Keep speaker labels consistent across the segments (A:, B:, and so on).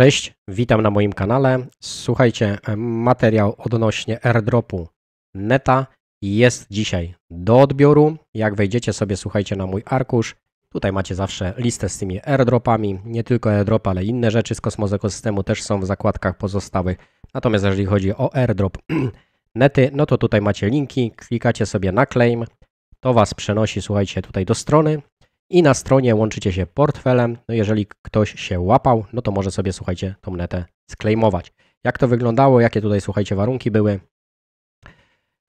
A: Cześć, witam na moim kanale. Słuchajcie, materiał odnośnie airdropu neta jest dzisiaj do odbioru. Jak wejdziecie sobie, słuchajcie, na mój arkusz, tutaj macie zawsze listę z tymi airdropami, nie tylko airdrop, ale inne rzeczy z Kosmos Ekosystemu też są w zakładkach pozostałych. Natomiast jeżeli chodzi o airdrop nety, no to tutaj macie linki, klikacie sobie na claim, to Was przenosi, słuchajcie, tutaj do strony, i na stronie łączycie się portfelem. No jeżeli ktoś się łapał, no to może sobie, słuchajcie, tą netę sklejmować. Jak to wyglądało, jakie tutaj, słuchajcie, warunki były?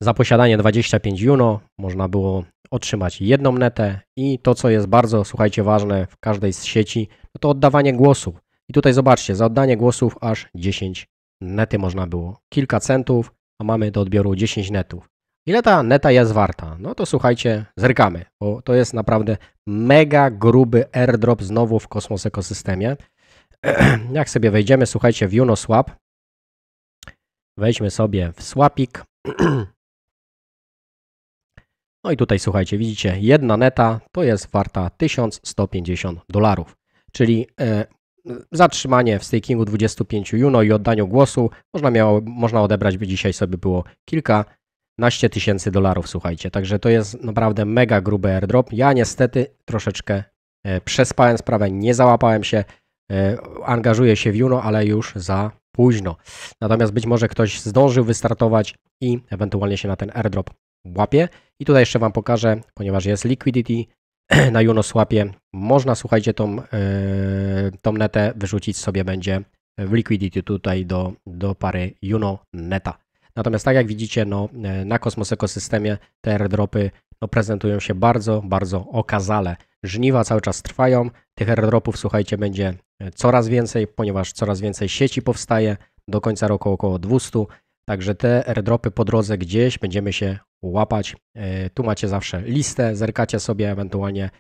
A: Za posiadanie 25 juno można było otrzymać jedną netę i to, co jest bardzo, słuchajcie, ważne w każdej z sieci, no to oddawanie głosów. I tutaj zobaczcie, za oddanie głosów aż 10 nety można było. Kilka centów, a mamy do odbioru 10 netów. Ile ta neta jest warta? No to słuchajcie, zerkamy, bo to jest naprawdę mega gruby airdrop znowu w kosmos ekosystemie. Jak sobie wejdziemy, słuchajcie, w Uniswap, wejdźmy sobie w Swapik. No i tutaj słuchajcie, widzicie, jedna neta to jest warta 1150 dolarów, czyli e, zatrzymanie w stakingu 25 Juno i oddaniu głosu można, miało, można odebrać by dzisiaj sobie było kilka naście tysięcy dolarów, słuchajcie. Także to jest naprawdę mega gruby airdrop. Ja niestety troszeczkę e, przespałem sprawę, nie załapałem się, e, angażuję się w Juno, ale już za późno. Natomiast być może ktoś zdążył wystartować i ewentualnie się na ten airdrop łapie. I tutaj jeszcze Wam pokażę, ponieważ jest liquidity na Juno słapie. można słuchajcie tą, e, tą netę wyrzucić sobie będzie w liquidity tutaj do, do pary Juno Neta. Natomiast tak jak widzicie, no, e, na Kosmos Ekosystemie te airdropy no, prezentują się bardzo, bardzo okazale. Żniwa cały czas trwają, tych airdropów słuchajcie będzie e, coraz więcej, ponieważ coraz więcej sieci powstaje, do końca roku około 200, także te airdropy po drodze gdzieś będziemy się łapać. E, tu macie zawsze listę, zerkacie sobie ewentualnie.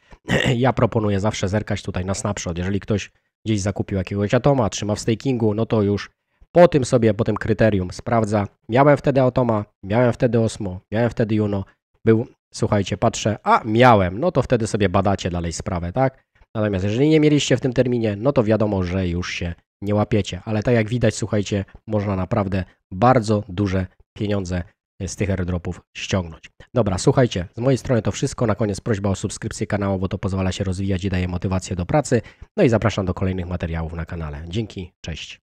A: Ja proponuję zawsze zerkać tutaj na snapshot. Jeżeli ktoś gdzieś zakupił jakiegoś atoma, trzyma w stakingu, no to już po tym sobie, po tym kryterium sprawdza. Miałem wtedy Automa, miałem wtedy Osmo, miałem wtedy Juno. Był, słuchajcie, patrzę, a miałem, no to wtedy sobie badacie dalej sprawę, tak? Natomiast jeżeli nie mieliście w tym terminie, no to wiadomo, że już się nie łapiecie. Ale tak jak widać, słuchajcie, można naprawdę bardzo duże pieniądze e, z tych airdropów ściągnąć. Dobra, słuchajcie, z mojej strony to wszystko. Na koniec prośba o subskrypcję kanału, bo to pozwala się rozwijać i daje motywację do pracy. No i zapraszam do kolejnych materiałów na kanale. Dzięki, cześć.